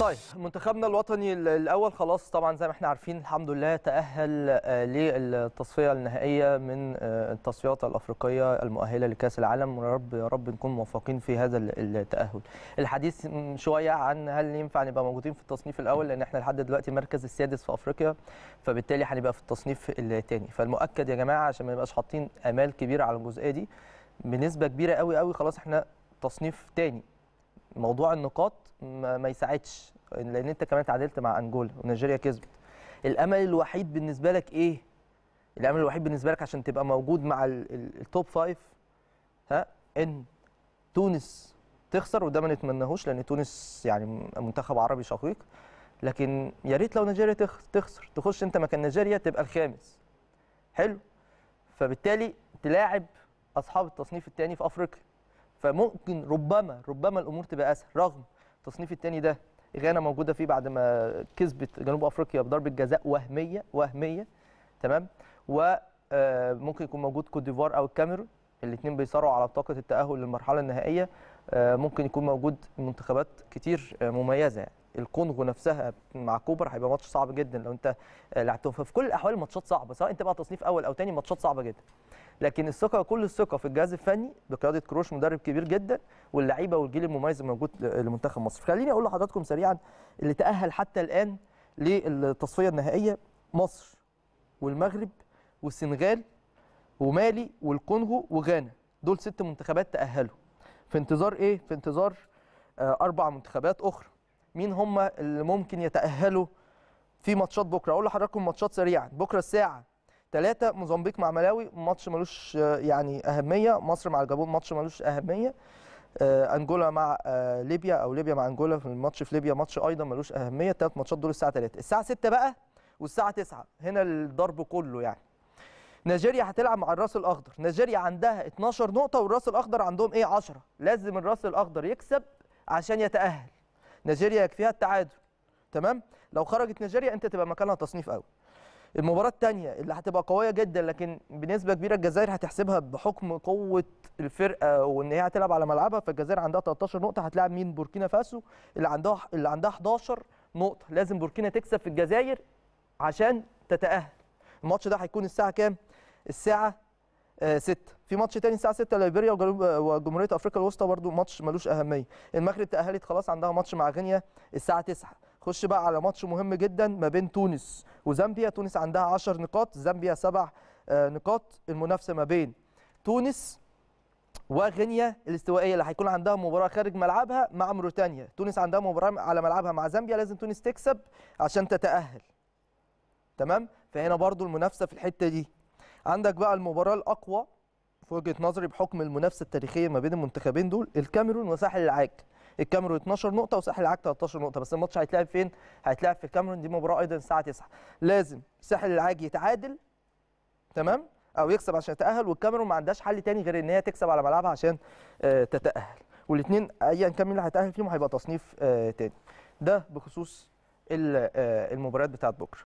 طيب منتخبنا الوطني الاول خلاص طبعا زي ما احنا عارفين الحمد لله تاهل آه، للتصفيه النهائيه من آه، التصفيات الافريقيه المؤهله لكاس العالم ويا رب يا رب نكون موفقين في هذا التاهل. الحديث شويه عن هل ينفع نبقى موجودين في التصنيف الاول لان احنا لحد دلوقتي المركز السادس في افريقيا فبالتالي هنبقى في التصنيف الثاني فالمؤكد يا جماعه عشان ما نبقاش حاطين امال كبيره على الجزئيه دي بنسبه كبيره قوي قوي خلاص احنا تصنيف ثاني موضوع النقاط ما, ما يساعدش لان انت كمان تعادلت مع انجولا ونيجيريا كسبت الامل الوحيد بالنسبه لك ايه الامل الوحيد بالنسبه لك عشان تبقى موجود مع التوب فايف ها ان تونس تخسر وده ما نتمناهوش لان تونس يعني منتخب عربي شقيق لكن يا ريت لو نيجيريا تخسر تخش انت مكان نيجيريا تبقى الخامس حلو فبالتالي تلاعب اصحاب التصنيف الثاني في افريقيا فممكن ربما ربما الامور تبقى اسهل رغم التصنيف الثاني ده غانا موجوده فيه بعد ما كسبت جنوب افريقيا بضربه جزاء وهميه وهميه تمام وممكن آه، يكون موجود كوت ديفوار او الكاميرون الاثنين بيصارعوا على بطاقه التاهل للمرحله النهائيه آه، ممكن يكون موجود منتخبات كتير آه، مميزه الكونغو نفسها مع كوبر هيبقى ماتش صعب جدا لو انت لعبتهم ففي كل الاحوال الماتشات صعبه سواء انت بقى تصنيف اول او ثاني ماتشات صعبه جدا لكن الثقه كل الثقه في الجهاز الفني بقياده كروش مدرب كبير جدا واللعيبه والجيل المميز الموجود لمنتخب مصر خليني اقول لحضراتكم سريعا اللي تاهل حتى الان للتصفيه النهائيه مصر والمغرب والسنغال ومالي والكونغو وغانا دول ست منتخبات تاهلوا في انتظار ايه في انتظار آه، اربع منتخبات اخرى مين هم اللي ممكن يتاهلوا في ماتشات بكره اقول لحضراتكم ماتشات سريعا بكره الساعه 3 موزمبيق مع ملاوي ماتش ملوش آه، يعني اهميه مصر مع الجابون ماتش ملوش اهميه آه، انجولا مع آه، ليبيا او ليبيا مع انجولا في الماتش في ليبيا ماتش ايضا ملوش اهميه الثلاث ماتشات دول الساعه 3 الساعه 6 بقى والساعه 9 هنا الضرب كله يعني نيجيريا هتلعب مع الراس الاخضر نيجيريا عندها 12 نقطه والراس الاخضر عندهم ايه 10 لازم الراس الاخضر يكسب عشان يتاهل نيجيريا يكفيها التعادل تمام لو خرجت نيجيريا انت تبقى مكانها تصنيف اول المباراه الثانيه اللي هتبقى قويه جدا لكن بنسبه كبيره الجزائر هتحسبها بحكم قوه الفرقه وان هي هتلعب على ملعبها فالجزائر عندها 13 نقطه هتلاعب مين بوركينا فاسو اللي عندها اللي عندها 11 نقطه لازم بوركينا تكسب في الجزائر عشان تتاهل الماتش ده هيكون الساعه كام الساعه 6 آه، في ماتش تاني الساعه 6 ليبيريا وجمهوريه افريقيا الوسطى برده ماتش ملوش اهميه المغرب تاهلت خلاص عندها ماتش مع غينيا الساعه 9 خش بقى على ماتش مهم جدا ما بين تونس وزامبيا تونس عندها 10 نقاط زامبيا 7 آه، نقاط المنافسه ما بين تونس وغينيا الاستوائيه اللي هيكون عندها مباراه خارج ملعبها مع موريتانيا تونس عندها مباراه على ملعبها مع زامبيا لازم تونس تكسب عشان تتاهل تمام فهنا برضو المنافسه في الحته دي عندك بقى المباراه الاقوى في وجهه نظري بحكم المنافسه التاريخيه ما بين المنتخبين دول الكاميرون وساحل العاج الكاميرون 12 نقطه وساحل العاج 13 نقطه بس الماتش هيتلعب فين هيتلعب في الكاميرون دي مباراه ايضا الساعه 9 لازم ساحل العاج يتعادل تمام او يكسب عشان يتاهل والكاميرون ما عندهاش حل تاني غير ان هي تكسب على ملعبها عشان آه، تتاهل والاثنين ايا كان مين اللي هيتاهل فيهم هيبقى تصنيف آه، تاني ده بخصوص آه، المباريات بتاعت بكره